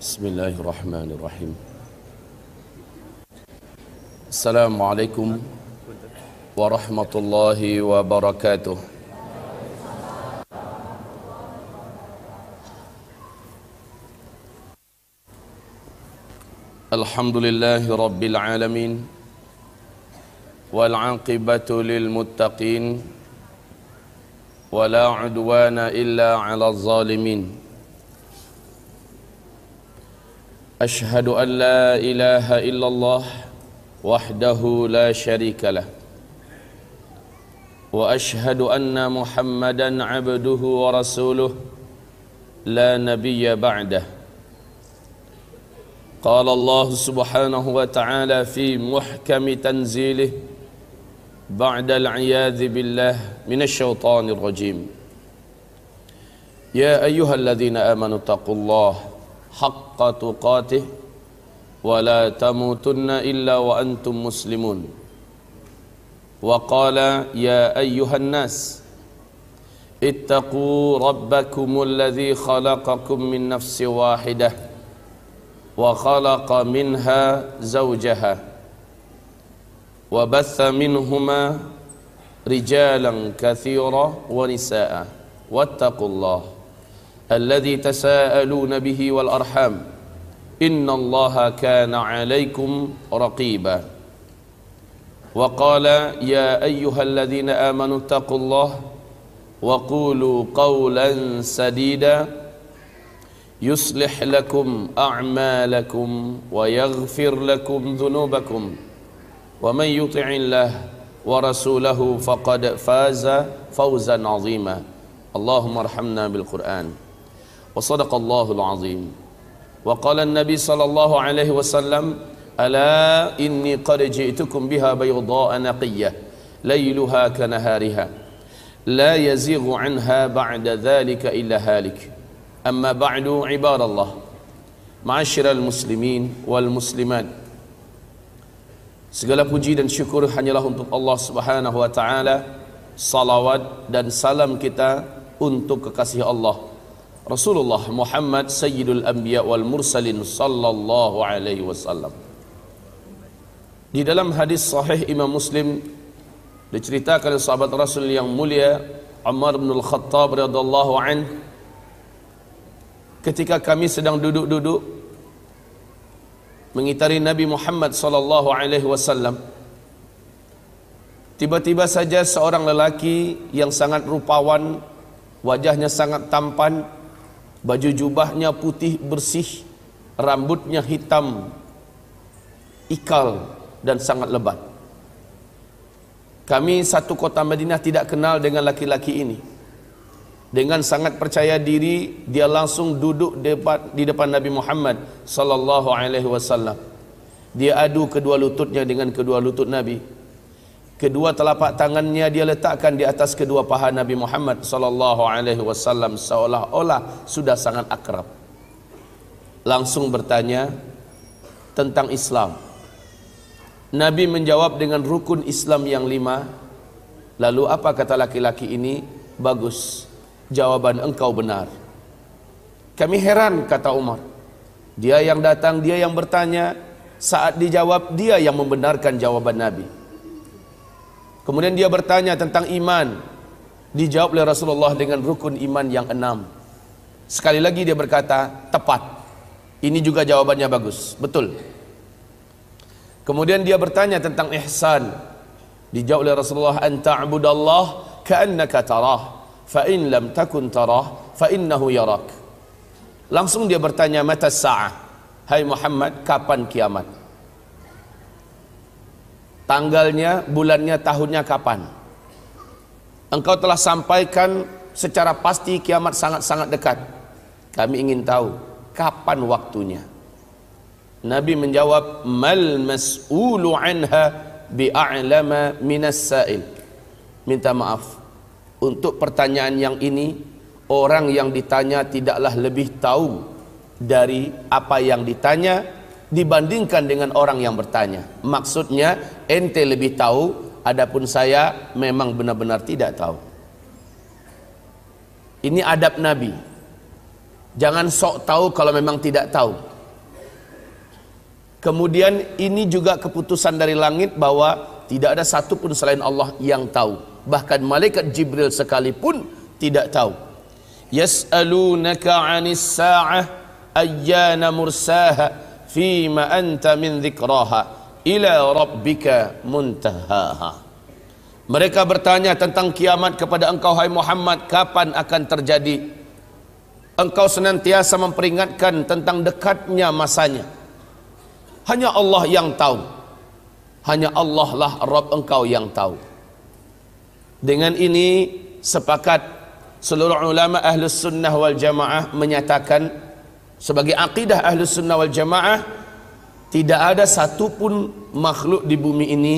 بسم الله الرحمن الرحيم السلام عليكم ورحمة الله وبركاته الحمد لله رب العالمين والعاقبة للمتقين ولا عدوان إلا على الظالمين أشهد أن لا إله إلا الله وحده لا شريك له وأشهد أن محمدا عبده ورسوله لا نبي بعده قال الله سبحانه وتعالى في محكم تنزيله بعد العياذ بالله من الشيطان الرجيم يا أيها الذين آمنوا اتقوا الله حق تقاته ولا تموتن إلا وأنتم مسلمون وقال يا أيها الناس اتقوا ربكم الذي خلقكم من نفس واحدة وخلق منها زوجها وبث منهما رجالا كثيرا ونساء واتقوا الله الذي تساءلون به والأرحام إن الله كان عليكم رقيبا وقال يا أيها الذين آمنوا اتقوا الله وقولوا قولا سديدا يصلح لكم أعمالكم ويغفر لكم ذنوبكم ومن يطع الله ورسوله فقد فاز فوزا عظيما اللهم ارحمنا بالقرآن وصدق الله العظيم وقال النبي صلى الله عليه وسلم ألا إني قد جئتكم بها بيضاء نقية ليلها كنهارها لا يزيغ عنها بعد ذلك إلا هالك أما بعد عباد الله معاشر المسلمين والمسلمات Segala puji dan syukur hanyalah untuk Allah Subhanahu wa taala. Salawat dan salam kita untuk kekasih Allah Rasulullah Muhammad Sayyidul Anbiya wal Mursalin sallallahu alaihi wasallam. Di dalam hadis sahih Imam Muslim diceritakan sahabat Rasul yang mulia Ammar bin Al-Khattab radhiyallahu an ketika kami sedang duduk-duduk mengitari Nabi Muhammad sallallahu alaihi wasallam tiba-tiba saja seorang lelaki yang sangat rupawan wajahnya sangat tampan Baju jubahnya putih bersih, rambutnya hitam, ikal dan sangat lebat. Kami satu kota Madinah tidak kenal dengan laki-laki ini. Dengan sangat percaya diri, dia langsung duduk depan, di depan Nabi Muhammad sallallahu alaihi wasallam. Dia adu kedua lututnya dengan kedua lutut Nabi kedua telapak tangannya dia letakkan di atas kedua paha Nabi Muhammad sallallahu alaihi wasallam seolah-olah sudah sangat akrab. Langsung bertanya tentang Islam. Nabi menjawab dengan rukun Islam yang lima. Lalu apa kata laki-laki ini? Bagus. Jawaban engkau benar. Kami heran kata Umar. Dia yang datang, dia yang bertanya, saat dijawab dia yang membenarkan jawaban Nabi. Kemudian dia bertanya tentang iman. Dijawab oleh Rasulullah dengan rukun iman yang enam. Sekali lagi dia berkata, tepat. Ini juga jawabannya bagus. Betul. Kemudian dia bertanya tentang ihsan. Dijawab oleh Rasulullah, "An ta'budallah ka'annaka tarah, fa in lam takun tarah, fa innahu yarak." Langsung dia bertanya, "Mata sa'ah?" Hai Muhammad, kapan kiamat? tanggalnya, bulannya, tahunnya kapan. Engkau telah sampaikan secara pasti kiamat sangat-sangat dekat. Kami ingin tahu kapan waktunya. Nabi menjawab, "Mal mas'ulu 'anha bi'a'lama min sail Minta maaf. Untuk pertanyaan yang ini, orang yang ditanya tidaklah lebih tahu dari apa yang ditanya dibandingkan dengan orang yang bertanya. Maksudnya ente lebih tahu adapun saya memang benar-benar tidak tahu. Ini adab Nabi. Jangan sok tahu kalau memang tidak tahu. Kemudian ini juga keputusan dari langit bahwa tidak ada satupun selain Allah yang tahu. Bahkan malaikat Jibril sekalipun tidak tahu. Yas'alunaka 'anis sa'ah ayyana mursaha fima anta min dhikraha ila rabbika muntahaha mereka bertanya tentang kiamat kepada engkau hai Muhammad kapan akan terjadi engkau senantiasa memperingatkan tentang dekatnya masanya hanya Allah yang tahu hanya Allah lah Rabb engkau yang tahu dengan ini sepakat seluruh ulama ahli sunnah wal jamaah menyatakan Sebagai akidah ahlus sunnah wal jamaah Tidak ada satupun makhluk di bumi ini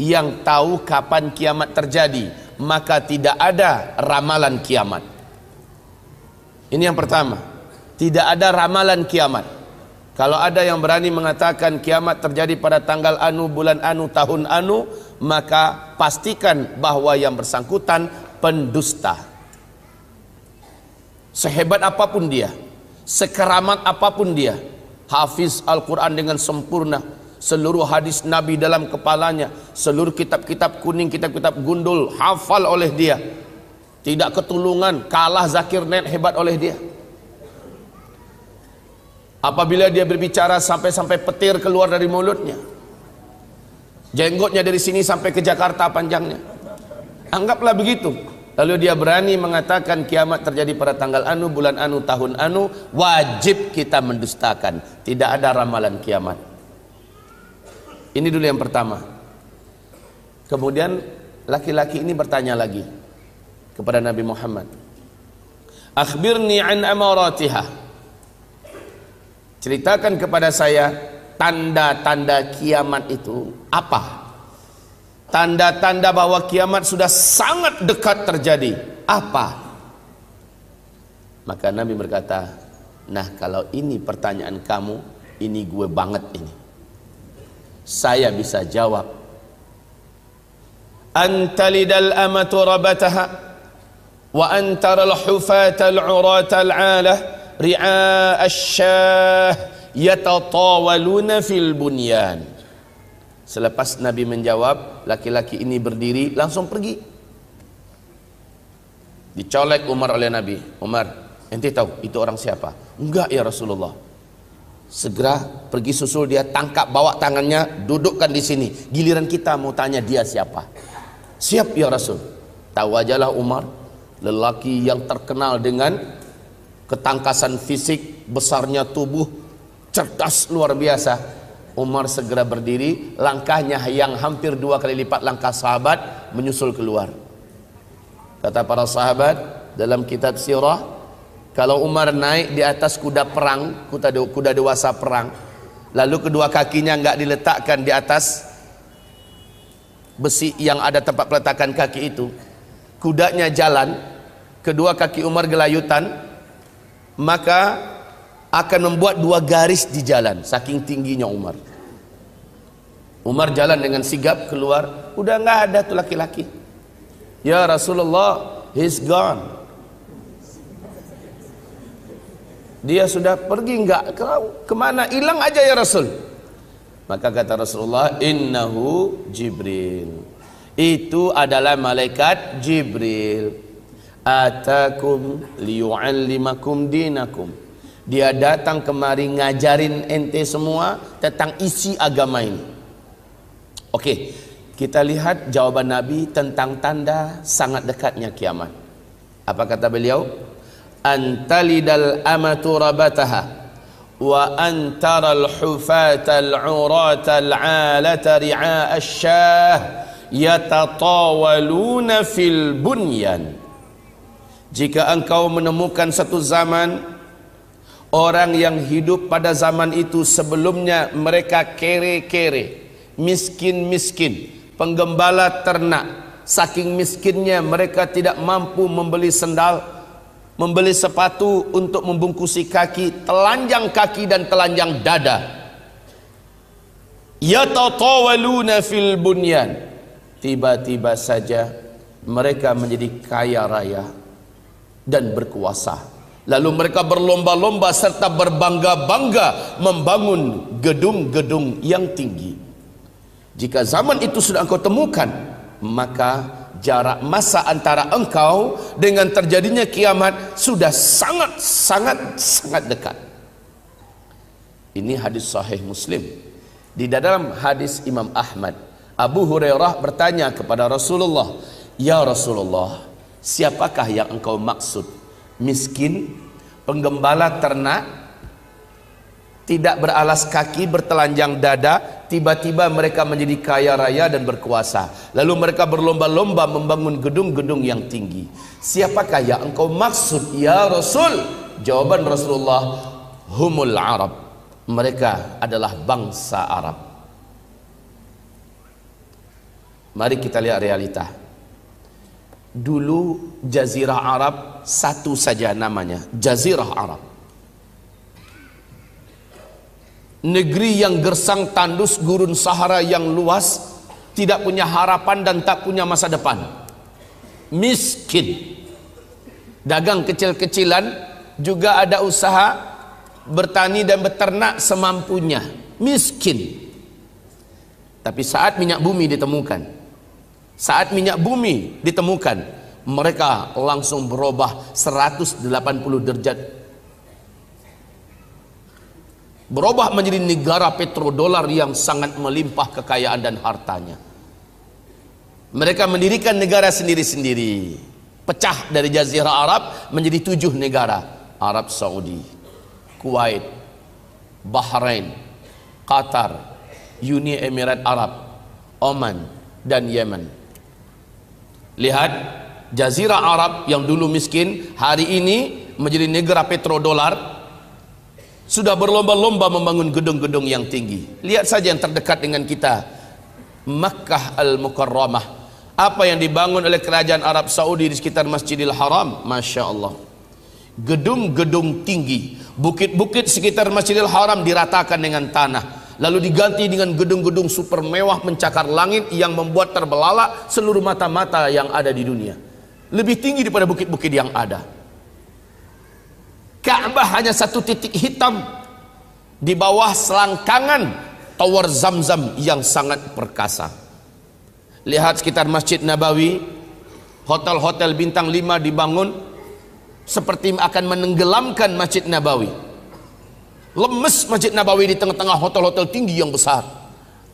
Yang tahu kapan kiamat terjadi Maka tidak ada ramalan kiamat Ini yang pertama Tidak ada ramalan kiamat Kalau ada yang berani mengatakan kiamat terjadi pada tanggal anu, bulan anu, tahun anu Maka pastikan bahwa yang bersangkutan pendusta Sehebat apapun dia sekeramat apapun dia hafiz Al-Quran dengan sempurna seluruh hadis Nabi dalam kepalanya seluruh kitab-kitab kuning kitab-kitab gundul hafal oleh dia tidak ketulungan kalah zakir net hebat oleh dia apabila dia berbicara sampai-sampai petir keluar dari mulutnya jenggotnya dari sini sampai ke Jakarta panjangnya anggaplah begitu lalu dia berani mengatakan kiamat terjadi pada tanggal anu bulan anu tahun anu wajib kita mendustakan tidak ada ramalan kiamat ini dulu yang pertama kemudian laki-laki ini bertanya lagi kepada Nabi Muhammad akhbirni an amaratiha ceritakan kepada saya tanda-tanda kiamat itu apa Tanda-tanda bahwa kiamat sudah sangat dekat terjadi. Apa? Maka Nabi berkata, "Nah, kalau ini pertanyaan kamu, ini gue banget ini." Saya bisa jawab. Antalidal amatu rabataha wa al hufata al-urata al-alah ri'a asy-syah yatatawaluna fil bunyan. Selepas Nabi menjawab, laki-laki ini berdiri langsung pergi. Dicolek Umar oleh Nabi. Umar, ente tahu itu orang siapa? Enggak ya Rasulullah. Segera pergi susul dia, tangkap bawa tangannya, dudukkan di sini. Giliran kita mau tanya dia siapa. Siap ya Rasul. Tahu ajalah Umar, lelaki yang terkenal dengan ketangkasan fisik, besarnya tubuh, cerdas luar biasa Umar segera berdiri, langkahnya yang hampir dua kali lipat langkah sahabat menyusul keluar. Kata para sahabat dalam kitab sirah, kalau Umar naik di atas kuda perang, kuda, kuda dewasa perang, lalu kedua kakinya enggak diletakkan di atas besi yang ada tempat peletakan kaki itu, kudanya jalan, kedua kaki Umar gelayutan, maka akan membuat dua garis di jalan, saking tingginya Umar. Umar jalan dengan sigap keluar udah nggak ada tuh laki-laki ya Rasulullah he's gone dia sudah pergi nggak kemana hilang aja ya Rasul maka kata Rasulullah innahu Jibril itu adalah malaikat Jibril atakum liyuallimakum dinakum dia datang kemari ngajarin ente semua tentang isi agama ini Okey, kita lihat jawaban Nabi tentang tanda sangat dekatnya kiamat. Apa kata beliau? Antalidal amatu rabataha wa antara al hufat al urat al-alata ri'a syah yatatawaluna fil bunyan. Jika engkau menemukan satu zaman orang yang hidup pada zaman itu sebelumnya mereka kere-kere. miskin-miskin, penggembala ternak. Saking miskinnya mereka tidak mampu membeli sendal, membeli sepatu untuk membungkusi kaki, telanjang kaki dan telanjang dada. Yatatawaluna fil bunyan. Tiba-tiba saja mereka menjadi kaya raya dan berkuasa. Lalu mereka berlomba-lomba serta berbangga-bangga membangun gedung-gedung yang tinggi. Jika zaman itu sudah engkau temukan, maka jarak masa antara engkau dengan terjadinya kiamat sudah sangat sangat sangat dekat. Ini hadis sahih Muslim. Di dalam hadis Imam Ahmad, Abu Hurairah bertanya kepada Rasulullah, "Ya Rasulullah, siapakah yang engkau maksud? Miskin, penggembala ternak tidak beralas kaki, bertelanjang dada, tiba-tiba mereka menjadi kaya raya dan berkuasa. Lalu mereka berlomba-lomba membangun gedung-gedung yang tinggi. Siapakah yang engkau maksud ya Rasul? Jawaban Rasulullah, humul Arab. Mereka adalah bangsa Arab. Mari kita lihat realita. Dulu Jazirah Arab satu saja namanya, Jazirah Arab negeri yang gersang tandus gurun sahara yang luas tidak punya harapan dan tak punya masa depan miskin dagang kecil-kecilan juga ada usaha bertani dan beternak semampunya miskin tapi saat minyak bumi ditemukan saat minyak bumi ditemukan mereka langsung berubah 180 derajat berubah menjadi negara petrodolar yang sangat melimpah kekayaan dan hartanya. Mereka mendirikan negara sendiri-sendiri, pecah dari Jazirah Arab menjadi tujuh negara. Arab Saudi, Kuwait, Bahrain, Qatar, Uni Emirat Arab, Oman, dan Yemen. Lihat, Jazirah Arab yang dulu miskin, hari ini menjadi negara petrodolar, sudah berlomba-lomba membangun gedung-gedung yang tinggi. Lihat saja yang terdekat dengan kita. Makkah Al-Mukarramah. Apa yang dibangun oleh kerajaan Arab Saudi di sekitar Masjidil Haram. Masya Allah. Gedung-gedung tinggi. Bukit-bukit sekitar Masjidil Haram diratakan dengan tanah lalu diganti dengan gedung-gedung super mewah mencakar langit yang membuat terbelalak seluruh mata-mata yang ada di dunia. Lebih tinggi daripada bukit-bukit yang ada. Ka'bah hanya satu titik hitam di bawah selangkangan tower Zamzam yang sangat perkasa. Lihat sekitar Masjid Nabawi, hotel-hotel bintang lima dibangun seperti akan menenggelamkan Masjid Nabawi. Lemes Masjid Nabawi di tengah-tengah hotel-hotel tinggi yang besar.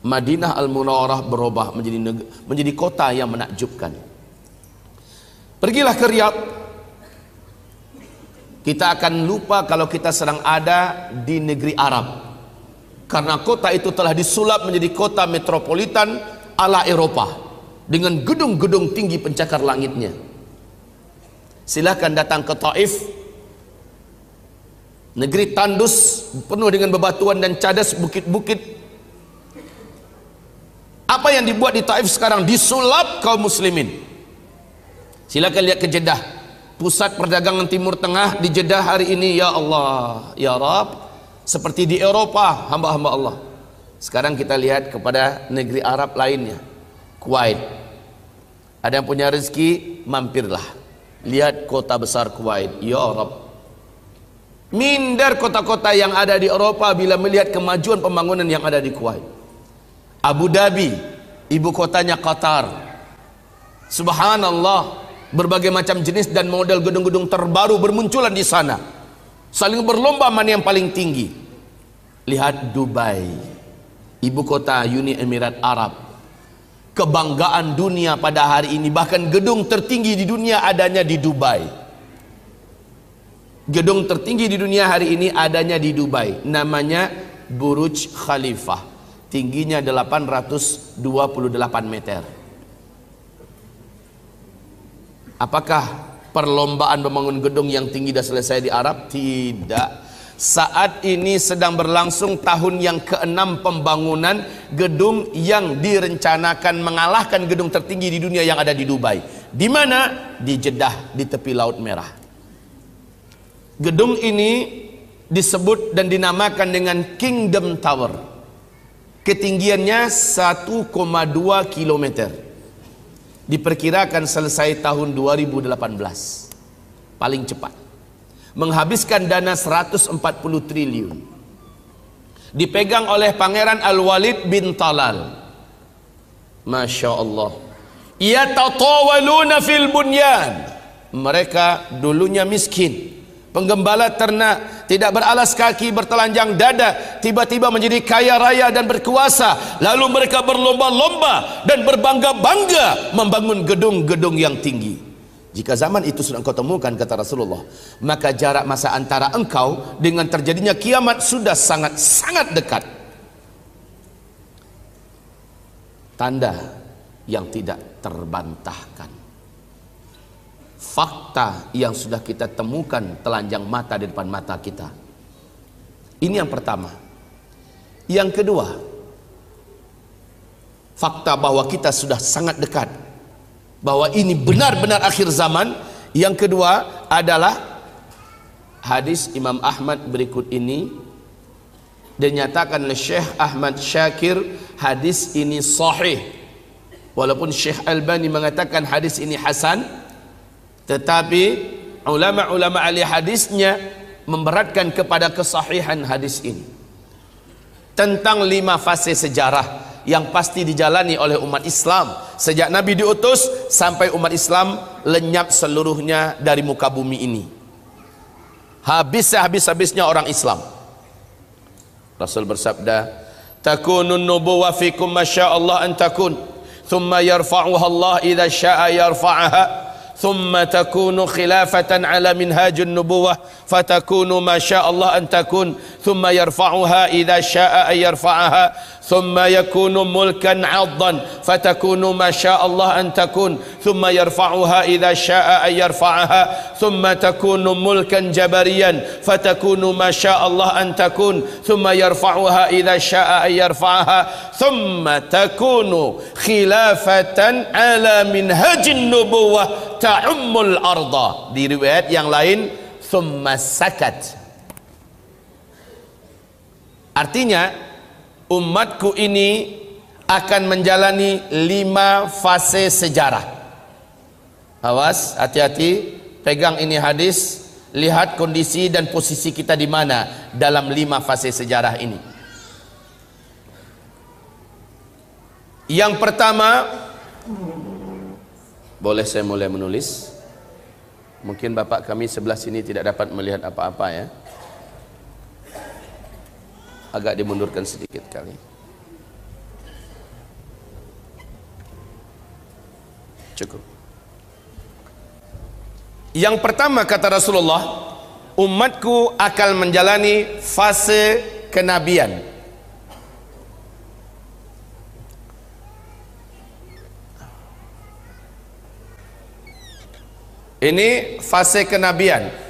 Madinah al munawarah berubah menjadi menjadi kota yang menakjubkan. Pergilah ke Riyadh kita akan lupa kalau kita sedang ada di negeri Arab. Karena kota itu telah disulap menjadi kota metropolitan ala Eropa dengan gedung-gedung tinggi pencakar langitnya. Silahkan datang ke Taif Negeri tandus penuh dengan bebatuan dan cadas bukit-bukit. Apa yang dibuat di Taif sekarang disulap kaum muslimin. silahkan lihat ke Jeddah pusat perdagangan Timur Tengah di Jeddah hari ini ya Allah ya Rab seperti di Eropa hamba-hamba Allah sekarang kita lihat kepada negeri Arab lainnya Kuwait ada yang punya rezeki mampirlah lihat kota besar Kuwait ya Rab minder kota-kota yang ada di Eropa bila melihat kemajuan pembangunan yang ada di Kuwait Abu Dhabi ibu kotanya Qatar subhanallah Berbagai macam jenis dan model gedung-gedung terbaru bermunculan di sana. Saling berlomba mana yang paling tinggi. Lihat Dubai, ibu kota Uni Emirat Arab. Kebanggaan dunia pada hari ini bahkan gedung tertinggi di dunia adanya di Dubai. Gedung tertinggi di dunia hari ini adanya di Dubai. Namanya Buruj Khalifah. Tingginya 828 meter. Apakah perlombaan membangun gedung yang tinggi sudah selesai di Arab? Tidak. Saat ini sedang berlangsung tahun yang keenam pembangunan gedung yang direncanakan mengalahkan gedung tertinggi di dunia yang ada di Dubai. Di mana? Di Jeddah, di tepi Laut Merah. Gedung ini disebut dan dinamakan dengan Kingdom Tower. Ketinggiannya 1,2 kilometer diperkirakan selesai tahun 2018 paling cepat menghabiskan dana 140 triliun dipegang oleh pangeran Al-Walid bin Talal Masya Allah ia yatatawaluna fil bunyan mereka dulunya miskin Penggembala ternak tidak beralas kaki bertelanjang dada tiba-tiba menjadi kaya raya dan berkuasa lalu mereka berlomba-lomba dan berbangga-bangga membangun gedung-gedung yang tinggi. Jika zaman itu sudah engkau temukan kata Rasulullah, maka jarak masa antara engkau dengan terjadinya kiamat sudah sangat-sangat dekat. Tanda yang tidak terbantahkan fakta yang sudah kita temukan telanjang mata di depan mata kita. Ini yang pertama. Yang kedua, fakta bahwa kita sudah sangat dekat bahwa ini benar-benar akhir zaman. Yang kedua adalah hadis Imam Ahmad berikut ini dinyatakan oleh Syekh Ahmad Syakir hadis ini sahih. Walaupun Syekh Albani mengatakan hadis ini hasan, tetapi ulama-ulama ahli hadisnya memberatkan kepada kesahihan hadis ini tentang lima fase sejarah yang pasti dijalani oleh umat Islam sejak Nabi diutus sampai umat Islam lenyap seluruhnya dari muka bumi ini habis habis habisnya orang Islam Rasul bersabda takunun nubuwa fikum masya Allah antakun takun thumma yarfa'uha Allah idza syaa yarfa'aha ثم تكون خلافة على منهاج النبوة فتكون ما شاء الله أن تكون ثم يرفعها إذا شاء أن يرفعها ثم يكون ملكا عضا فتكون ما شاء الله أن تكون ثم يرفعها إذا شاء أن يرفعها ثم تكون ملكا جبريا فتكون ما شاء الله أن تكون ثم يرفعها إذا شاء أن يرفعها ثم تكون خلافة على منهج النبوة تعم الأرض di riwayat yang lain ثم سكت Artinya umatku ini akan menjalani lima fase sejarah awas hati-hati pegang ini hadis lihat kondisi dan posisi kita di mana dalam lima fase sejarah ini yang pertama boleh saya mulai menulis mungkin bapak kami sebelah sini tidak dapat melihat apa-apa ya agak dimundurkan sedikit kali. Cukup. Yang pertama kata Rasulullah, umatku akan menjalani fase kenabian. Ini fase kenabian.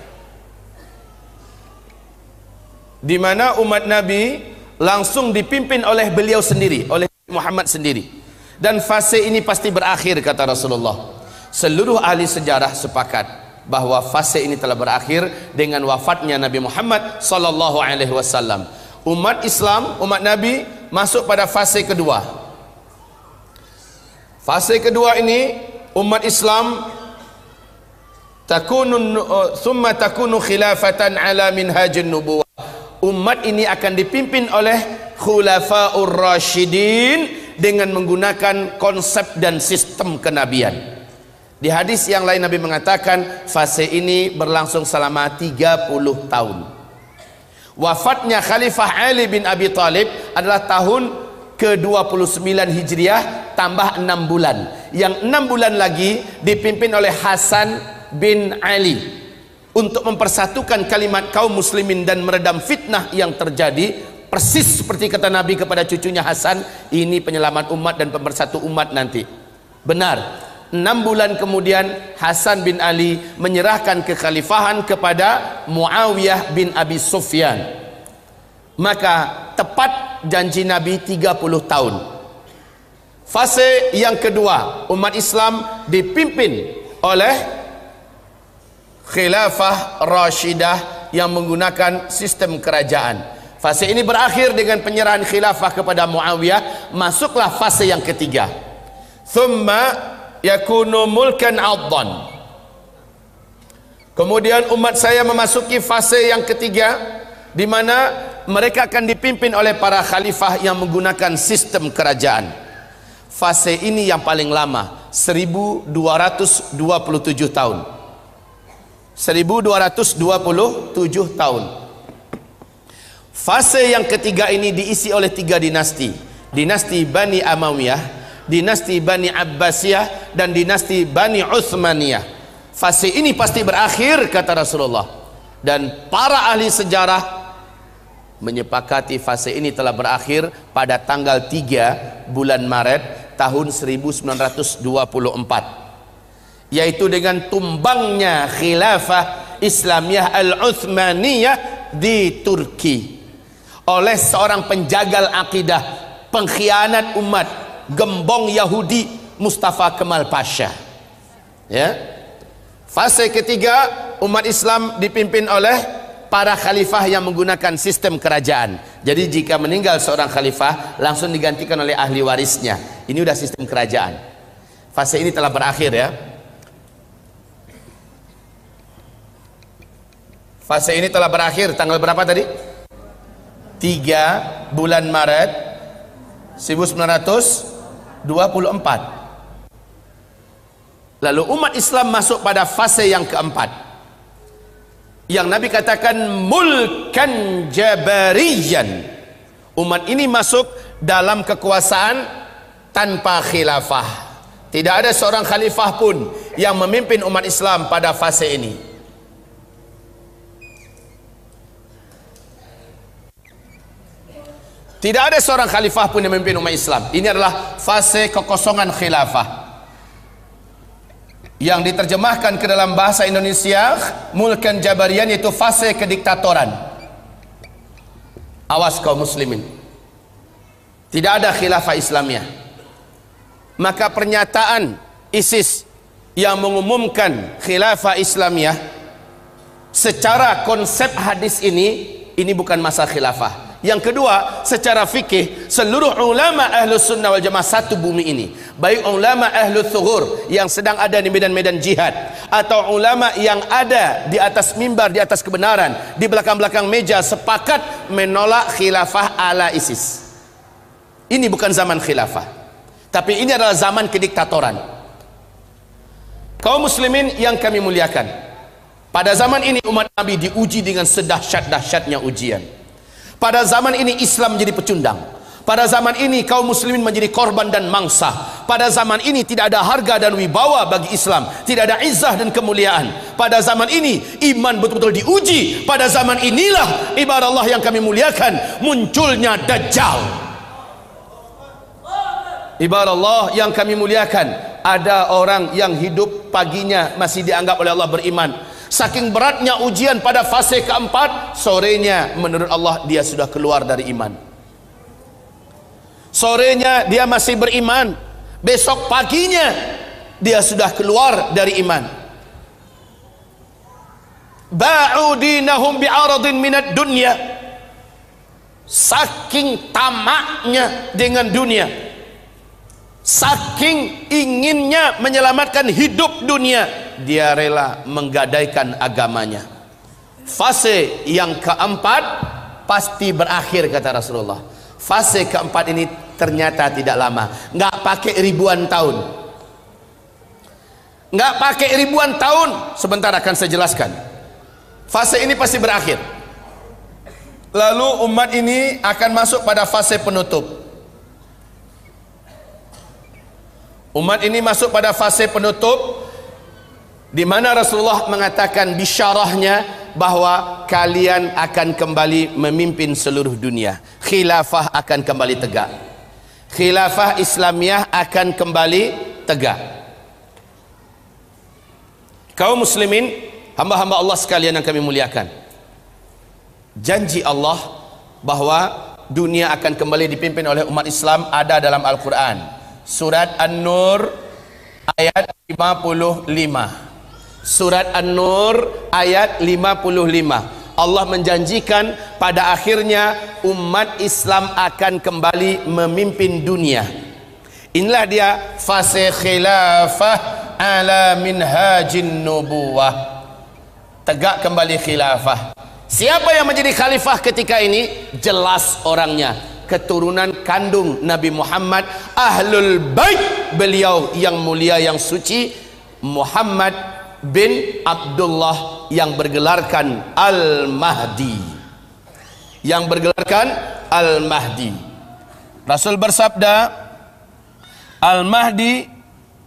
di mana umat Nabi langsung dipimpin oleh beliau sendiri, oleh Muhammad sendiri. Dan fase ini pasti berakhir kata Rasulullah. Seluruh ahli sejarah sepakat bahawa fase ini telah berakhir dengan wafatnya Nabi Muhammad sallallahu alaihi wasallam. Umat Islam, umat Nabi masuk pada fase kedua. Fase kedua ini umat Islam takunun uh, thumma takunu khilafatan ala minhajin nubuwwah umat ini akan dipimpin oleh khulafaur rasyidin dengan menggunakan konsep dan sistem kenabian. Di hadis yang lain Nabi mengatakan fase ini berlangsung selama 30 tahun. Wafatnya Khalifah Ali bin Abi Thalib adalah tahun ke-29 Hijriah tambah 6 bulan. Yang 6 bulan lagi dipimpin oleh Hasan bin Ali untuk mempersatukan kalimat kaum muslimin dan meredam fitnah yang terjadi persis seperti kata Nabi kepada cucunya Hasan ini penyelamat umat dan pemersatu umat nanti benar enam bulan kemudian Hasan bin Ali menyerahkan kekhalifahan kepada Muawiyah bin Abi Sufyan maka tepat janji Nabi 30 tahun fase yang kedua umat Islam dipimpin oleh khilafah Rashidah yang menggunakan sistem kerajaan. Fase ini berakhir dengan penyerahan khilafah kepada Muawiyah, masuklah fase yang ketiga. Thumma yakunu mulkan Kemudian umat saya memasuki fase yang ketiga di mana mereka akan dipimpin oleh para khalifah yang menggunakan sistem kerajaan. Fase ini yang paling lama, 1227 tahun. 1227 tahun. Fase yang ketiga ini diisi oleh tiga dinasti. Dinasti Bani Amawiyah, dinasti Bani Abbasiyah, dan dinasti Bani Uthmaniyah. Fase ini pasti berakhir kata Rasulullah. Dan para ahli sejarah menyepakati fase ini telah berakhir pada tanggal 3 bulan Maret tahun 1924 yaitu dengan tumbangnya khilafah Islamiyah Al-Uthmaniyah di Turki oleh seorang penjagal akidah pengkhianat umat gembong Yahudi Mustafa Kemal Pasha ya fase ketiga umat Islam dipimpin oleh para khalifah yang menggunakan sistem kerajaan. Jadi jika meninggal seorang khalifah langsung digantikan oleh ahli warisnya. Ini sudah sistem kerajaan. Fase ini telah berakhir ya. Fase ini telah berakhir tanggal berapa tadi? 3 bulan Maret 1924. Lalu umat Islam masuk pada fase yang keempat. Yang Nabi katakan mulkan jabariyan. Umat ini masuk dalam kekuasaan tanpa khilafah. Tidak ada seorang khalifah pun yang memimpin umat Islam pada fase ini. Tidak ada seorang khalifah pun yang memimpin umat Islam. Ini adalah fase kekosongan khilafah. Yang diterjemahkan ke dalam bahasa Indonesia, mulkan jabarian itu fase kediktatoran. Awas kaum muslimin. Tidak ada khilafah Islamnya. Maka pernyataan ISIS yang mengumumkan khilafah Islamiah secara konsep hadis ini ini bukan masa khilafah yang kedua, secara fikih seluruh ulama ahlu sunnah wal jamaah satu bumi ini. Baik ulama ahlu thughur yang sedang ada di medan-medan jihad atau ulama yang ada di atas mimbar, di atas kebenaran, di belakang-belakang meja sepakat menolak khilafah ala ISIS. Ini bukan zaman khilafah. Tapi ini adalah zaman kediktatoran. Kaum muslimin yang kami muliakan. Pada zaman ini umat Nabi diuji dengan sedahsyat-dahsyatnya ujian. Pada zaman ini Islam menjadi pecundang. Pada zaman ini kaum muslimin menjadi korban dan mangsa. Pada zaman ini tidak ada harga dan wibawa bagi Islam. Tidak ada izah dan kemuliaan. Pada zaman ini iman betul-betul diuji. Pada zaman inilah ibarat Allah yang kami muliakan munculnya Dajjal. Ibarat Allah yang kami muliakan ada orang yang hidup paginya masih dianggap oleh Allah beriman Saking beratnya ujian pada fase keempat, sorenya menurut Allah dia sudah keluar dari iman. Sorenya dia masih beriman, besok paginya dia sudah keluar dari iman. Ba'udinahum bi'aradin minat dunya. Saking tamaknya dengan dunia. Saking inginnya menyelamatkan hidup dunia dia rela menggadaikan agamanya. Fase yang keempat pasti berakhir kata Rasulullah. Fase keempat ini ternyata tidak lama, nggak pakai ribuan tahun. Nggak pakai ribuan tahun, sebentar akan saya jelaskan. Fase ini pasti berakhir. Lalu umat ini akan masuk pada fase penutup. Umat ini masuk pada fase penutup di mana Rasulullah mengatakan bisyarahnya bahwa kalian akan kembali memimpin seluruh dunia. Khilafah akan kembali tegak. Khilafah Islamiyah akan kembali tegak. Kaum muslimin, hamba-hamba Allah sekalian yang kami muliakan. Janji Allah bahwa dunia akan kembali dipimpin oleh umat Islam ada dalam Al-Quran. Surat An-Nur ayat 55. Surat An-Nur ayat 55. Allah menjanjikan pada akhirnya umat Islam akan kembali memimpin dunia. Inilah dia fase khilafah ala minhajin nubuwah. Tegak kembali khilafah. Siapa yang menjadi khalifah ketika ini? Jelas orangnya. Keturunan kandung Nabi Muhammad Ahlul Bait beliau yang mulia yang suci Muhammad bin Abdullah yang bergelarkan Al-Mahdi yang bergelarkan Al-Mahdi Rasul bersabda Al-Mahdi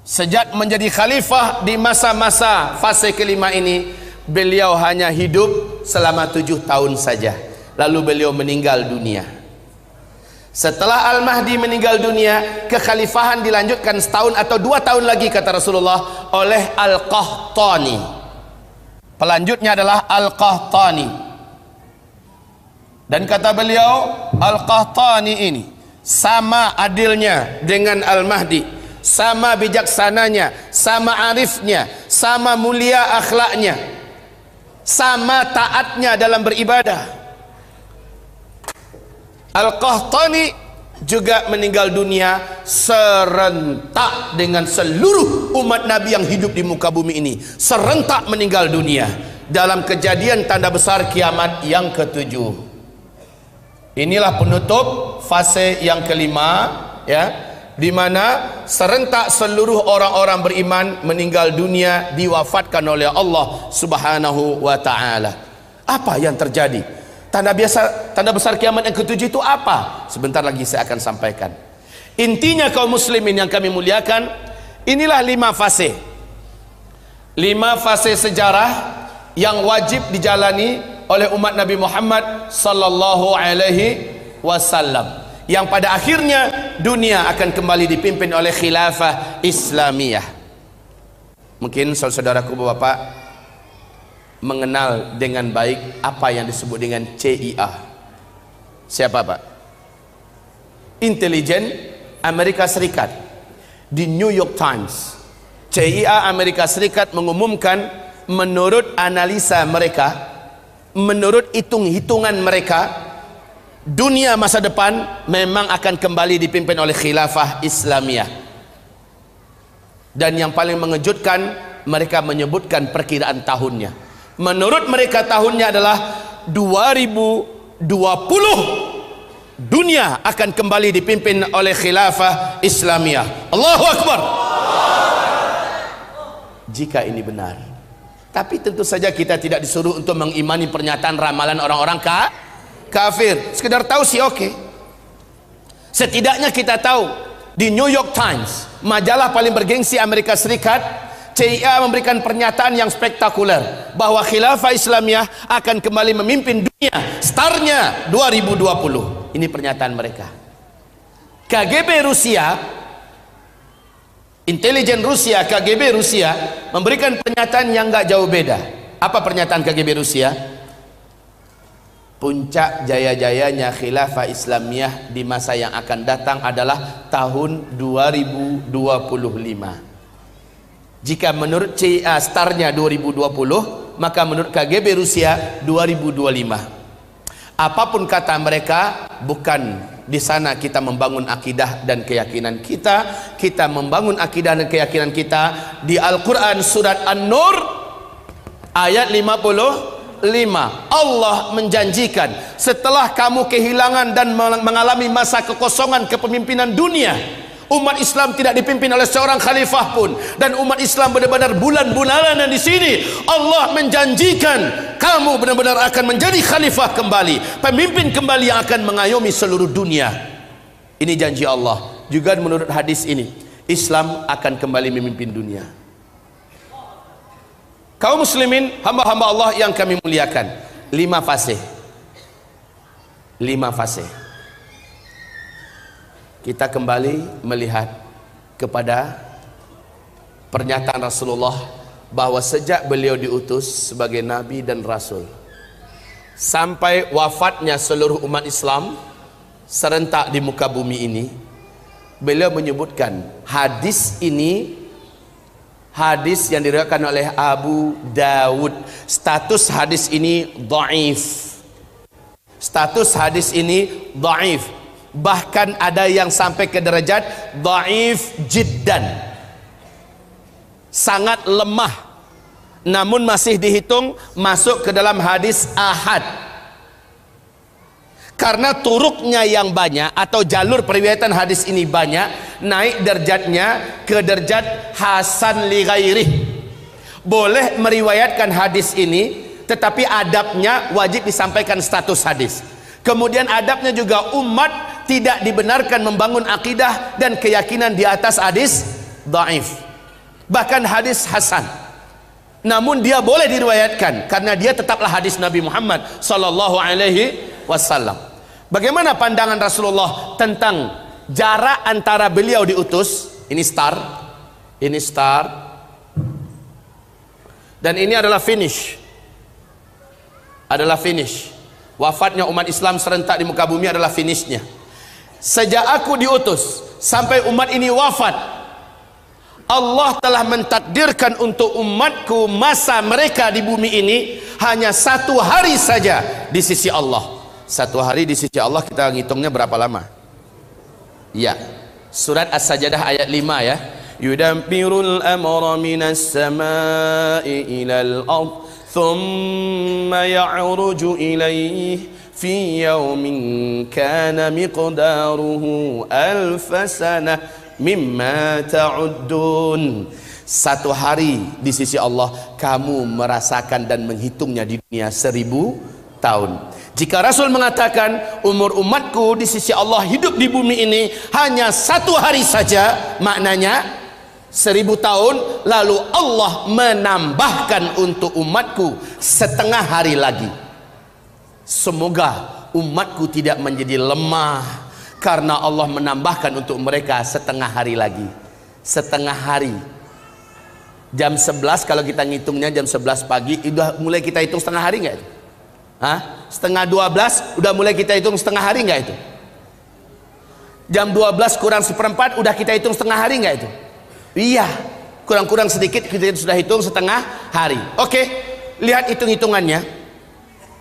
sejak menjadi khalifah di masa-masa fase kelima ini beliau hanya hidup selama tujuh tahun saja lalu beliau meninggal dunia setelah Al-Mahdi meninggal dunia, kekhalifahan dilanjutkan setahun atau dua tahun lagi kata Rasulullah oleh Al-Qahtani. Pelanjutnya adalah Al-Qahtani. Dan kata beliau, Al-Qahtani ini sama adilnya dengan Al-Mahdi, sama bijaksananya, sama arifnya, sama mulia akhlaknya, sama taatnya dalam beribadah Al-Qahtani juga meninggal dunia serentak dengan seluruh umat Nabi yang hidup di muka bumi ini. Serentak meninggal dunia dalam kejadian tanda besar kiamat yang ketujuh. Inilah penutup fase yang kelima ya di mana serentak seluruh orang-orang beriman meninggal dunia diwafatkan oleh Allah Subhanahu wa taala. Apa yang terjadi? Tanda biasa, tanda besar kiamat yang ketujuh itu apa? Sebentar lagi saya akan sampaikan. Intinya kaum muslimin yang kami muliakan, inilah lima fase. Lima fase sejarah yang wajib dijalani oleh umat Nabi Muhammad sallallahu alaihi wasallam. Yang pada akhirnya dunia akan kembali dipimpin oleh khilafah Islamiyah. Mungkin saudaraku bapak mengenal dengan baik apa yang disebut dengan CIA. Siapa Pak? Intelijen Amerika Serikat di New York Times. CIA Amerika Serikat mengumumkan menurut analisa mereka, menurut hitung-hitungan mereka, dunia masa depan memang akan kembali dipimpin oleh khilafah Islamiah. Dan yang paling mengejutkan, mereka menyebutkan perkiraan tahunnya Menurut mereka tahunnya adalah 2020 dunia akan kembali dipimpin oleh khilafah Islamiah. Allahu Akbar. Jika ini benar. Tapi tentu saja kita tidak disuruh untuk mengimani pernyataan ramalan orang-orang ka kafir. Sekedar tahu sih oke. Okay. Setidaknya kita tahu di New York Times, majalah paling bergengsi Amerika Serikat, CIA memberikan pernyataan yang spektakuler bahwa khilafah Islamiyah akan kembali memimpin dunia startnya 2020 ini pernyataan mereka KGB Rusia intelijen Rusia KGB Rusia memberikan pernyataan yang gak jauh beda apa pernyataan KGB Rusia puncak jaya-jayanya khilafah Islamiyah di masa yang akan datang adalah tahun 2025 jika menurut CIA starnya 2020, maka menurut KGB Rusia 2025. Apapun kata mereka, bukan di sana kita membangun akidah dan keyakinan kita, kita membangun akidah dan keyakinan kita di Al-Qur'an surat An-Nur ayat 50 lima Allah menjanjikan setelah kamu kehilangan dan mengalami masa kekosongan kepemimpinan dunia Umat Islam tidak dipimpin oleh seorang khalifah pun dan umat Islam benar-benar bulan-bulanan di sini Allah menjanjikan kamu benar-benar akan menjadi khalifah kembali, pemimpin kembali yang akan mengayomi seluruh dunia. Ini janji Allah. Juga menurut hadis ini, Islam akan kembali memimpin dunia. Kaum muslimin, hamba-hamba Allah yang kami muliakan, lima fase. Lima fase kita kembali melihat kepada pernyataan Rasulullah bahwa sejak beliau diutus sebagai nabi dan rasul sampai wafatnya seluruh umat Islam serentak di muka bumi ini beliau menyebutkan hadis ini hadis yang diriwayatkan oleh Abu Dawud status hadis ini dhaif status hadis ini dhaif bahkan ada yang sampai ke derajat daif jiddan sangat lemah namun masih dihitung masuk ke dalam hadis ahad karena turuknya yang banyak atau jalur periwayatan hadis ini banyak naik derajatnya ke derajat hasan li ghairih boleh meriwayatkan hadis ini tetapi adabnya wajib disampaikan status hadis kemudian adabnya juga umat tidak dibenarkan membangun akidah dan keyakinan di atas hadis doaif, bahkan hadis hasan namun dia boleh diriwayatkan karena dia tetaplah hadis Nabi Muhammad sallallahu alaihi wasallam bagaimana pandangan Rasulullah tentang jarak antara beliau diutus ini star ini start dan ini adalah finish adalah finish wafatnya umat Islam serentak di muka bumi adalah finishnya Sejak aku diutus sampai umat ini wafat, Allah telah mentakdirkan untuk umatku masa mereka di bumi ini hanya satu hari saja di sisi Allah. Satu hari di sisi Allah kita ngitungnya berapa lama? Ya. Surat As-Sajdah ayat 5 ya. Yudabbirul amra minas sama'i ilal ard thumma ya'ruju ilaihi في يوم كان مقداره ألف سنة مما تعدون Satu hari di sisi Allah kamu merasakan dan menghitungnya di dunia seribu tahun. Jika Rasul mengatakan umur umatku di sisi Allah hidup di bumi ini hanya satu hari saja, maknanya seribu tahun lalu Allah menambahkan untuk umatku setengah hari lagi. Semoga umatku tidak menjadi lemah karena Allah menambahkan untuk mereka setengah hari lagi. Setengah hari. Jam 11 kalau kita ngitungnya jam 11 pagi, udah mulai kita hitung setengah hari nggak itu? Hah? Setengah 12 udah mulai kita hitung setengah hari nggak itu? Jam 12 kurang seperempat udah kita hitung setengah hari nggak itu? Iya, kurang-kurang sedikit kita sudah hitung setengah hari. Oke, lihat hitung-hitungannya.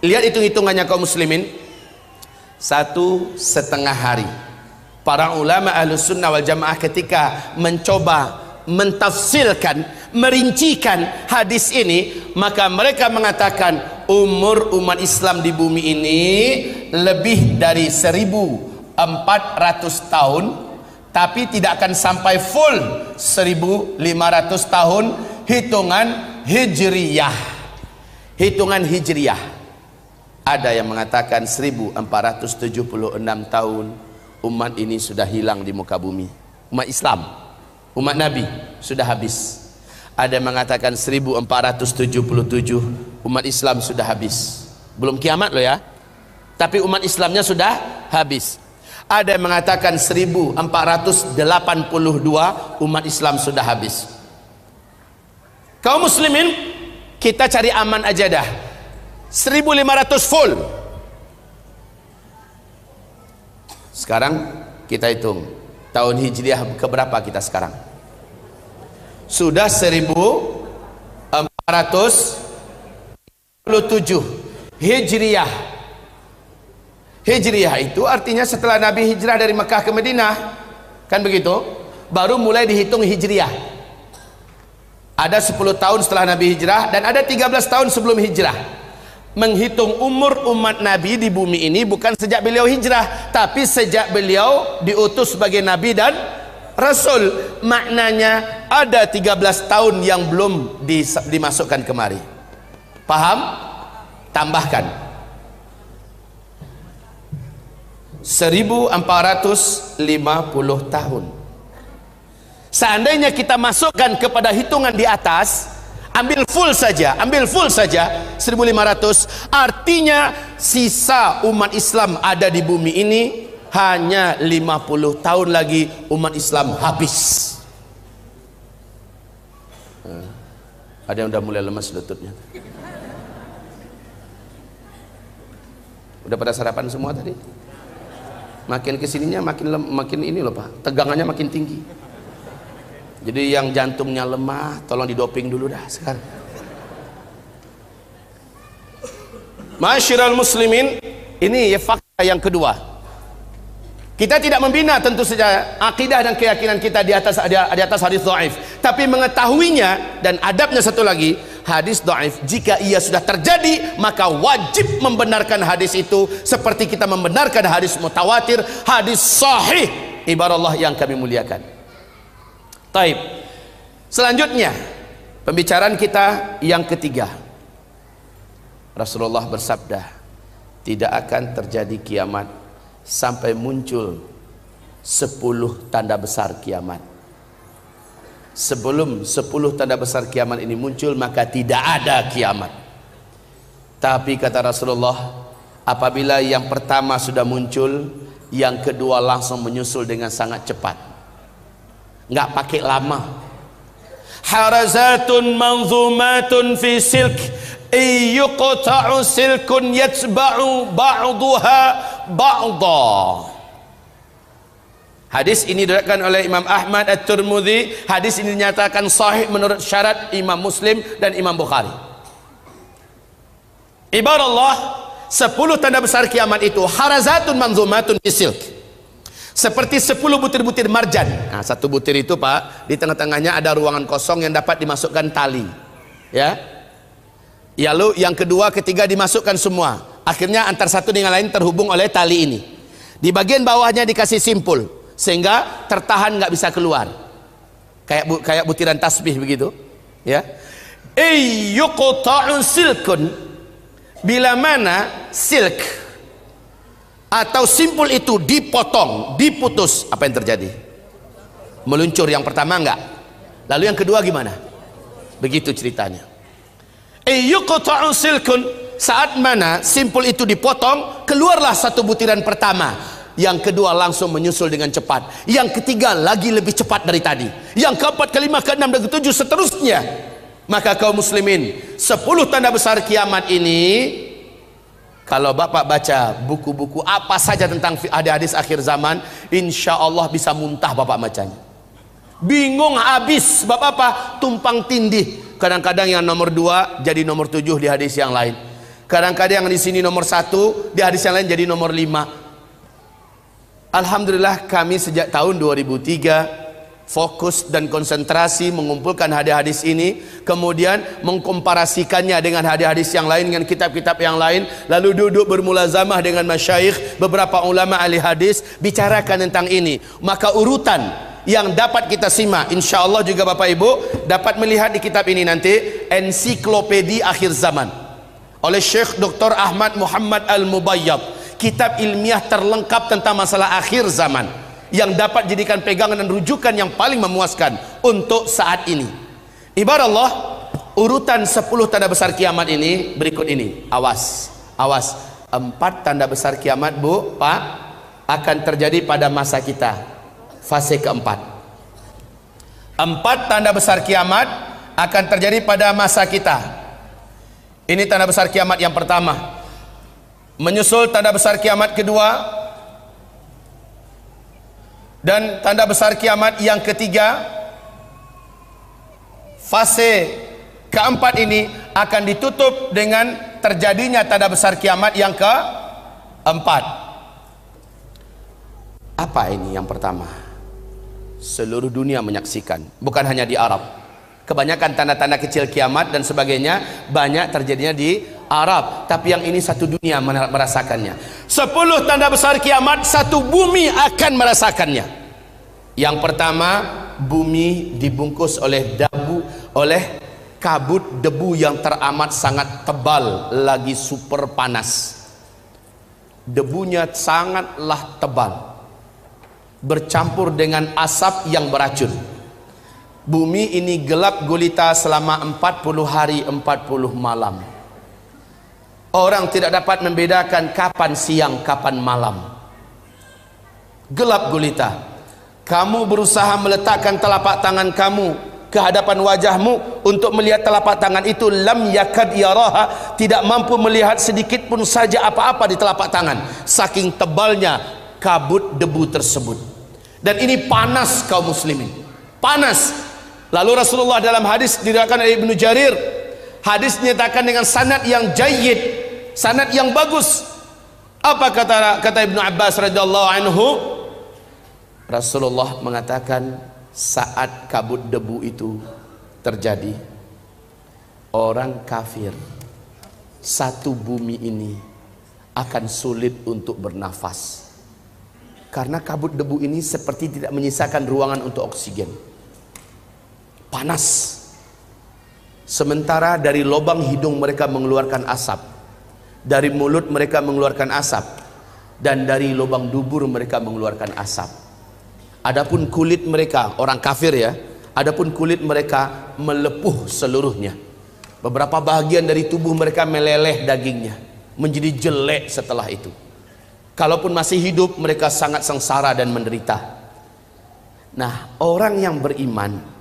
Lihat hitung-hitungannya kaum muslimin. Satu setengah hari. Para ulama ahlus sunnah wal jamaah ketika mencoba mentafsirkan, merincikan hadis ini, maka mereka mengatakan umur umat Islam di bumi ini lebih dari 1400 tahun tapi tidak akan sampai full 1500 tahun hitungan hijriyah. Hitungan hijriyah. Ada yang mengatakan 1476 tahun umat ini sudah hilang di muka bumi. Umat Islam, umat Nabi sudah habis. Ada yang mengatakan 1477 umat Islam sudah habis. Belum kiamat loh ya. Tapi umat Islamnya sudah habis. Ada yang mengatakan 1482 umat Islam sudah habis. Kaum muslimin, kita cari aman aja dah 1500 full sekarang kita hitung tahun hijriah keberapa kita sekarang sudah 1437 hijriah hijriah itu artinya setelah Nabi hijrah dari Mekah ke Medina, kan begitu baru mulai dihitung hijriah ada 10 tahun setelah Nabi hijrah dan ada 13 tahun sebelum hijrah menghitung umur umat Nabi di bumi ini bukan sejak beliau hijrah, tapi sejak beliau diutus sebagai Nabi dan Rasul. Maknanya ada 13 tahun yang belum dimasukkan kemari. Paham? Tambahkan. 1450 tahun. Seandainya kita masukkan kepada hitungan di atas, ambil full saja ambil full saja 1500 artinya sisa umat Islam ada di bumi ini hanya 50 tahun lagi umat Islam habis eh, ada yang udah mulai lemas lututnya udah pada sarapan semua tadi makin kesininya makin makin ini loh pak tegangannya makin tinggi jadi yang jantungnya lemah tolong didoping dulu dah sekarang Masyiral muslimin ini ya fakta yang kedua kita tidak membina tentu saja akidah dan keyakinan kita di atas di atas hadis dhaif, tapi mengetahuinya dan adabnya satu lagi, hadis dhaif jika ia sudah terjadi maka wajib membenarkan hadis itu seperti kita membenarkan hadis mutawatir, hadis sahih ibarat Allah yang kami muliakan. Taib. Selanjutnya pembicaraan kita yang ketiga. Rasulullah bersabda, tidak akan terjadi kiamat sampai muncul sepuluh tanda besar kiamat. Sebelum sepuluh tanda besar kiamat ini muncul maka tidak ada kiamat. Tapi kata Rasulullah, apabila yang pertama sudah muncul, yang kedua langsung menyusul dengan sangat cepat nggak pakai lama harazatun manzumatun fi silk iyuqta'u silkun yatba'u ba'duha ba'da Hadis ini diriwayatkan oleh Imam Ahmad At-Tirmidzi. Hadis ini dinyatakan sahih menurut syarat Imam Muslim dan Imam Bukhari. Ibarat Allah, 10 tanda besar kiamat itu harazatun manzumatun fi silk seperti 10 butir-butir marjan. Nah, satu butir itu Pak, di tengah-tengahnya ada ruangan kosong yang dapat dimasukkan tali. Ya. Lalu yang kedua, ketiga dimasukkan semua. Akhirnya antar satu dengan lain terhubung oleh tali ini. Di bagian bawahnya dikasih simpul sehingga tertahan nggak bisa keluar. Kayak kayak butiran tasbih begitu, ya. Ayyuqta'un silkun bila mana silk atau simpul itu dipotong, diputus, apa yang terjadi? Meluncur yang pertama enggak? Lalu yang kedua gimana? Begitu ceritanya. silkun saat mana simpul itu dipotong, keluarlah satu butiran pertama. Yang kedua langsung menyusul dengan cepat. Yang ketiga lagi lebih cepat dari tadi. Yang keempat, kelima, keenam, dan ketujuh seterusnya. Maka kaum muslimin, sepuluh tanda besar kiamat ini kalau Bapak baca buku-buku apa saja tentang ada hadis akhir zaman, insya Allah bisa muntah Bapak bacanya. Bingung habis, Bapak apa? Tumpang tindih. Kadang-kadang yang nomor dua jadi nomor tujuh di hadis yang lain. Kadang-kadang yang di sini nomor satu, di hadis yang lain jadi nomor lima. Alhamdulillah kami sejak tahun 2003 fokus dan konsentrasi mengumpulkan hadis-hadis ini kemudian mengkomparasikannya dengan hadis-hadis yang lain dengan kitab-kitab yang lain lalu duduk bermulazamah dengan masyayikh beberapa ulama ahli hadis bicarakan tentang ini maka urutan yang dapat kita simak insyaallah juga Bapak Ibu dapat melihat di kitab ini nanti ensiklopedi akhir zaman oleh Syekh Dr. Ahmad Muhammad Al-Mubayyab kitab ilmiah terlengkap tentang masalah akhir zaman yang dapat jadikan pegangan dan rujukan yang paling memuaskan untuk saat ini ibarat Allah urutan 10 tanda besar kiamat ini berikut ini awas awas empat tanda besar kiamat bu pak akan terjadi pada masa kita fase keempat empat tanda besar kiamat akan terjadi pada masa kita ini tanda besar kiamat yang pertama menyusul tanda besar kiamat kedua dan tanda besar kiamat yang ketiga fase keempat ini akan ditutup dengan terjadinya tanda besar kiamat yang keempat. Apa ini yang pertama? Seluruh dunia menyaksikan, bukan hanya di Arab kebanyakan tanda-tanda kecil kiamat dan sebagainya banyak terjadinya di Arab tapi yang ini satu dunia merasakannya sepuluh tanda besar kiamat satu bumi akan merasakannya yang pertama bumi dibungkus oleh debu oleh kabut debu yang teramat sangat tebal lagi super panas debunya sangatlah tebal bercampur dengan asap yang beracun Bumi ini gelap gulita selama 40 hari 40 malam. Orang tidak dapat membedakan kapan siang, kapan malam. Gelap gulita. Kamu berusaha meletakkan telapak tangan kamu ke hadapan wajahmu untuk melihat telapak tangan itu lam yakad yaraha tidak mampu melihat sedikit pun saja apa-apa di telapak tangan saking tebalnya kabut debu tersebut dan ini panas kaum muslimin panas Lalu Rasulullah dalam hadis diriwayatkan oleh Ibnu Jarir, hadis dinyatakan dengan sanad yang jayyid, sanad yang bagus. Apa kata kata Ibnu Abbas radhiyallahu anhu? Rasulullah mengatakan saat kabut debu itu terjadi orang kafir satu bumi ini akan sulit untuk bernafas karena kabut debu ini seperti tidak menyisakan ruangan untuk oksigen panas. Sementara dari lubang hidung mereka mengeluarkan asap. Dari mulut mereka mengeluarkan asap. Dan dari lubang dubur mereka mengeluarkan asap. Adapun kulit mereka, orang kafir ya. Adapun kulit mereka melepuh seluruhnya. Beberapa bagian dari tubuh mereka meleleh dagingnya. Menjadi jelek setelah itu. Kalaupun masih hidup mereka sangat sengsara dan menderita. Nah orang yang beriman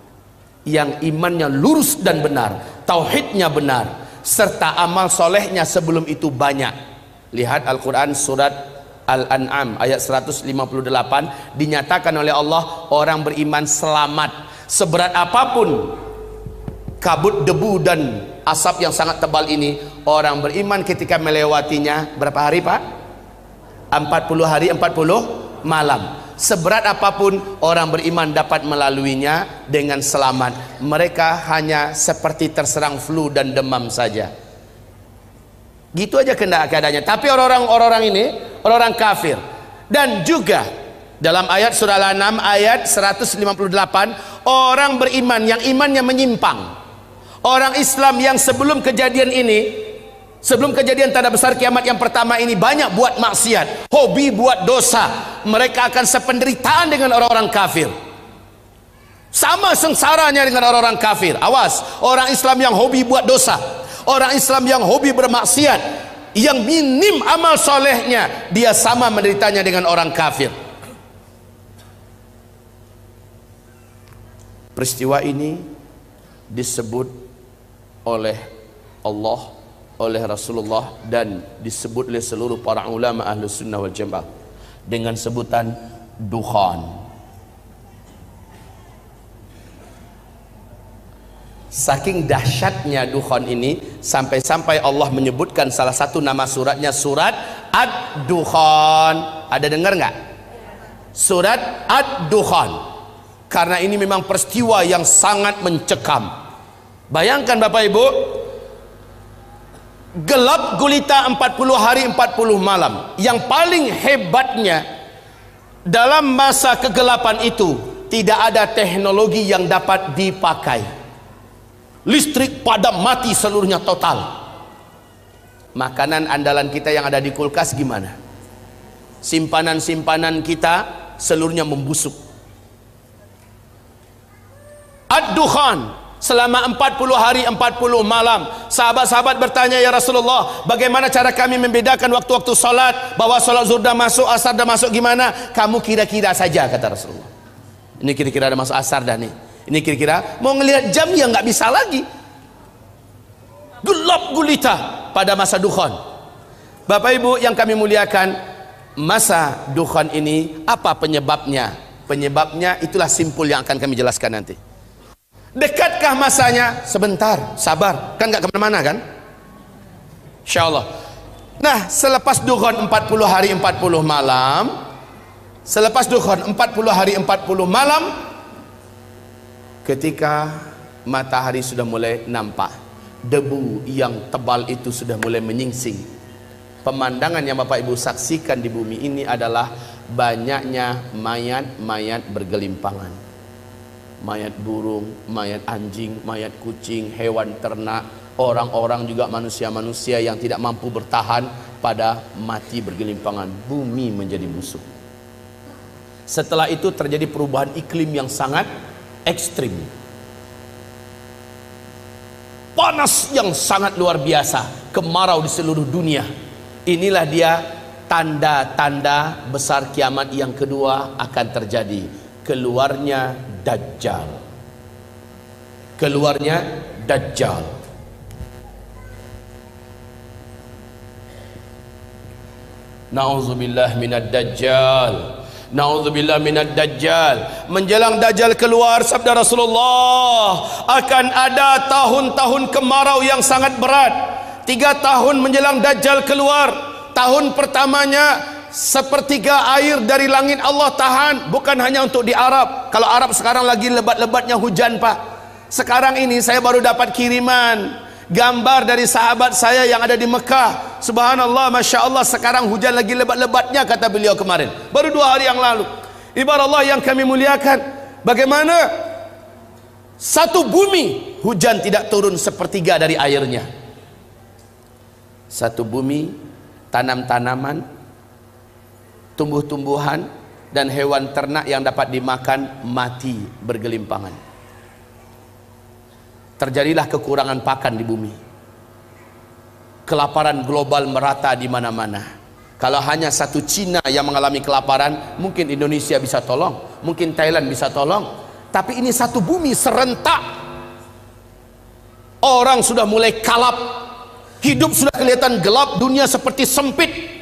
yang imannya lurus dan benar, tauhidnya benar, serta amal solehnya sebelum itu banyak. Lihat Al-Quran surat Al-An'am ayat 158 dinyatakan oleh Allah orang beriman selamat seberat apapun kabut debu dan asap yang sangat tebal ini orang beriman ketika melewatinya berapa hari Pak? 40 hari 40 malam Seberat apapun orang beriman dapat melaluinya dengan selamat. Mereka hanya seperti terserang flu dan demam saja. Gitu aja keadaannya. Tapi orang-orang ini orang-orang kafir dan juga dalam ayat surah Al-An'am ayat 158 orang beriman yang imannya menyimpang. Orang Islam yang sebelum kejadian ini Sebelum kejadian tanda besar kiamat yang pertama ini banyak buat maksiat, hobi buat dosa. Mereka akan sependeritaan dengan orang-orang kafir. Sama sengsaranya dengan orang-orang kafir. Awas, orang Islam yang hobi buat dosa, orang Islam yang hobi bermaksiat, yang minim amal solehnya, dia sama menderitanya dengan orang kafir. Peristiwa ini disebut oleh Allah oleh Rasulullah dan disebut oleh seluruh para ulama ahlu sunnah wal jamaah dengan sebutan dukhan saking dahsyatnya dukhan ini sampai-sampai Allah menyebutkan salah satu nama suratnya surat ad-dukhan ada dengar nggak surat ad-dukhan karena ini memang peristiwa yang sangat mencekam bayangkan Bapak Ibu gelap gulita 40 hari 40 malam yang paling hebatnya dalam masa kegelapan itu tidak ada teknologi yang dapat dipakai listrik padam mati seluruhnya total makanan andalan kita yang ada di kulkas gimana simpanan-simpanan kita seluruhnya membusuk ad-dukhan selama 40 hari 40 malam. Sahabat-sahabat bertanya ya Rasulullah, bagaimana cara kami membedakan waktu-waktu salat bahwa salat zuhur dah masuk, asar dah masuk gimana? Kamu kira-kira saja kata Rasulullah. Ini kira-kira ada masuk asar dah nih. Ini kira-kira mau ngelihat jam yang nggak bisa lagi. Gelap gulita pada masa dukhon. Bapak Ibu yang kami muliakan, masa dukhon ini apa penyebabnya? Penyebabnya itulah simpul yang akan kami jelaskan nanti. Dekatkah masanya? Sebentar, sabar. Kan gak kemana-mana kan? Insya Allah. Nah, selepas duhon 40 hari 40 malam, selepas duhon 40 hari 40 malam, ketika matahari sudah mulai nampak, debu yang tebal itu sudah mulai menyingsing. Pemandangan yang Bapak Ibu saksikan di bumi ini adalah banyaknya mayat-mayat bergelimpangan mayat burung, mayat anjing, mayat kucing, hewan ternak, orang-orang juga manusia-manusia yang tidak mampu bertahan pada mati bergelimpangan. Bumi menjadi musuh. Setelah itu terjadi perubahan iklim yang sangat ekstrim. Panas yang sangat luar biasa, kemarau di seluruh dunia. Inilah dia tanda-tanda besar kiamat yang kedua akan terjadi. Keluarnya Dajjal keluarnya Dajjal Na'udzubillah minad Dajjal Na'udzubillah minad Dajjal Menjelang Dajjal keluar Sabda Rasulullah Akan ada tahun-tahun kemarau yang sangat berat Tiga tahun menjelang Dajjal keluar Tahun pertamanya Sepertiga air dari langit Allah tahan Bukan hanya untuk di Arab Kalau Arab sekarang lagi lebat-lebatnya hujan pak Sekarang ini saya baru dapat kiriman Gambar dari sahabat saya yang ada di Mekah Subhanallah Masya Allah sekarang hujan lagi lebat-lebatnya Kata beliau kemarin Baru dua hari yang lalu Ibarat Allah yang kami muliakan Bagaimana Satu bumi Hujan tidak turun sepertiga dari airnya Satu bumi Tanam-tanaman tumbuh-tumbuhan dan hewan ternak yang dapat dimakan mati bergelimpangan. Terjadilah kekurangan pakan di bumi. Kelaparan global merata di mana-mana. Kalau hanya satu Cina yang mengalami kelaparan, mungkin Indonesia bisa tolong, mungkin Thailand bisa tolong. Tapi ini satu bumi serentak. Orang sudah mulai kalap, hidup sudah kelihatan gelap, dunia seperti sempit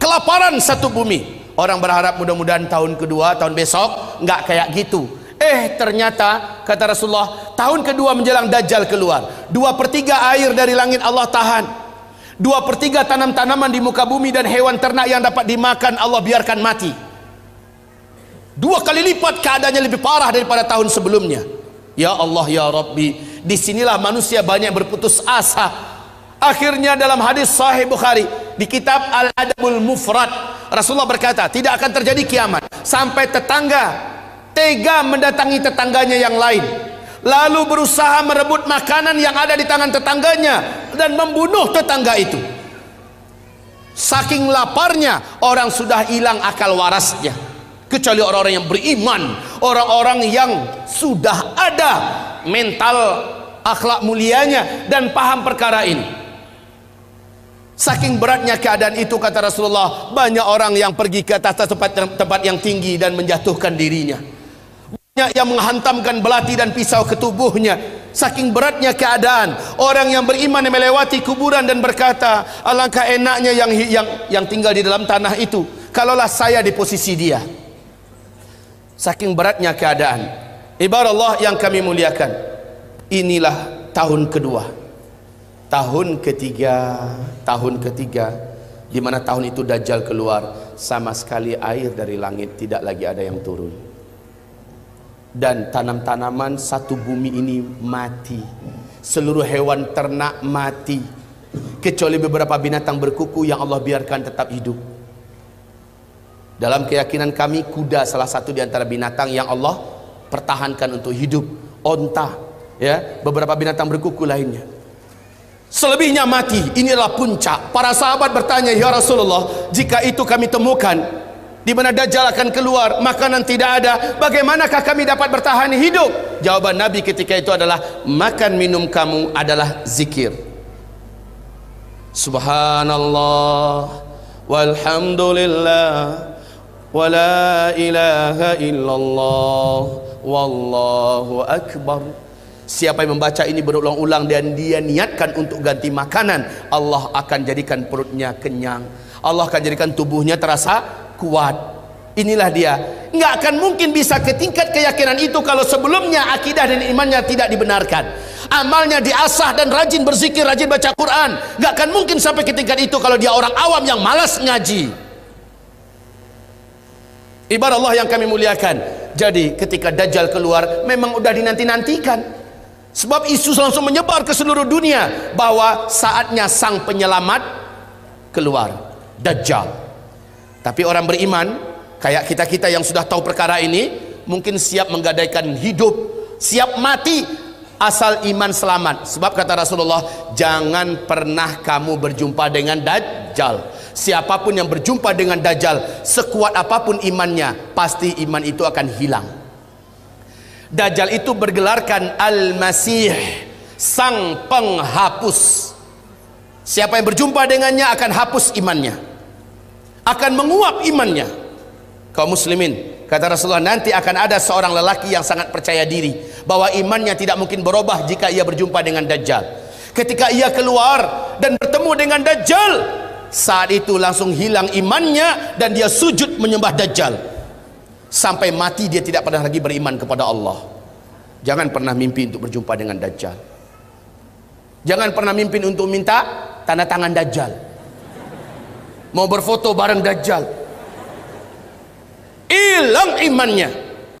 kelaparan satu bumi orang berharap mudah-mudahan tahun kedua tahun besok nggak kayak gitu eh ternyata kata Rasulullah tahun kedua menjelang Dajjal keluar dua per tiga air dari langit Allah tahan dua per tiga tanam-tanaman di muka bumi dan hewan ternak yang dapat dimakan Allah biarkan mati dua kali lipat keadaannya lebih parah daripada tahun sebelumnya ya Allah ya Rabbi disinilah manusia banyak berputus asa akhirnya dalam hadis sahih Bukhari di kitab Al-Adabul Mufrad, Rasulullah berkata, tidak akan terjadi kiamat sampai tetangga tega mendatangi tetangganya yang lain, lalu berusaha merebut makanan yang ada di tangan tetangganya dan membunuh tetangga itu. Saking laparnya, orang sudah hilang akal warasnya. Kecuali orang-orang yang beriman, orang-orang yang sudah ada mental akhlak mulianya dan paham perkara ini. Saking beratnya keadaan itu kata Rasulullah, banyak orang yang pergi ke atas tempat tempat yang tinggi dan menjatuhkan dirinya. Banyak yang menghantamkan belati dan pisau ke tubuhnya. Saking beratnya keadaan, orang yang beriman yang melewati kuburan dan berkata, alangkah enaknya yang yang yang tinggal di dalam tanah itu, kalaulah saya di posisi dia. Saking beratnya keadaan. Ibarat Allah yang kami muliakan. Inilah tahun kedua tahun ketiga tahun ketiga di mana tahun itu dajjal keluar sama sekali air dari langit tidak lagi ada yang turun dan tanam-tanaman satu bumi ini mati seluruh hewan ternak mati kecuali beberapa binatang berkuku yang Allah biarkan tetap hidup dalam keyakinan kami kuda salah satu di antara binatang yang Allah pertahankan untuk hidup onta ya beberapa binatang berkuku lainnya Selebihnya mati. Inilah puncak. Para sahabat bertanya, "Ya Rasulullah, jika itu kami temukan di mana dajjal akan keluar, makanan tidak ada, bagaimanakah kami dapat bertahan hidup?" Jawaban Nabi ketika itu adalah, "Makan minum kamu adalah zikir." Subhanallah walhamdulillah wala ilaha illallah wallahu akbar. Siapa yang membaca ini berulang-ulang dan dia niatkan untuk ganti makanan, Allah akan jadikan perutnya kenyang. Allah akan jadikan tubuhnya terasa kuat. Inilah dia. nggak akan mungkin bisa ke tingkat keyakinan itu kalau sebelumnya akidah dan imannya tidak dibenarkan. Amalnya diasah dan rajin berzikir, rajin baca Quran. nggak akan mungkin sampai ke tingkat itu kalau dia orang awam yang malas ngaji. Ibarat Allah yang kami muliakan. Jadi ketika Dajjal keluar memang udah dinanti-nantikan. Sebab isu langsung menyebar ke seluruh dunia bahwa saatnya sang penyelamat keluar, Dajjal. Tapi orang beriman kayak kita-kita yang sudah tahu perkara ini mungkin siap menggadaikan hidup, siap mati asal iman selamat. Sebab kata Rasulullah, jangan pernah kamu berjumpa dengan Dajjal. Siapapun yang berjumpa dengan Dajjal, sekuat apapun imannya, pasti iman itu akan hilang. Dajjal itu bergelarkan Al-Masih sang penghapus siapa yang berjumpa dengannya akan hapus imannya akan menguap imannya Kau muslimin kata Rasulullah nanti akan ada seorang lelaki yang sangat percaya diri bahwa imannya tidak mungkin berubah jika ia berjumpa dengan Dajjal ketika ia keluar dan bertemu dengan Dajjal saat itu langsung hilang imannya dan dia sujud menyembah Dajjal sampai mati dia tidak pernah lagi beriman kepada Allah jangan pernah mimpi untuk berjumpa dengan Dajjal jangan pernah mimpi untuk minta tanda tangan Dajjal mau berfoto bareng Dajjal hilang imannya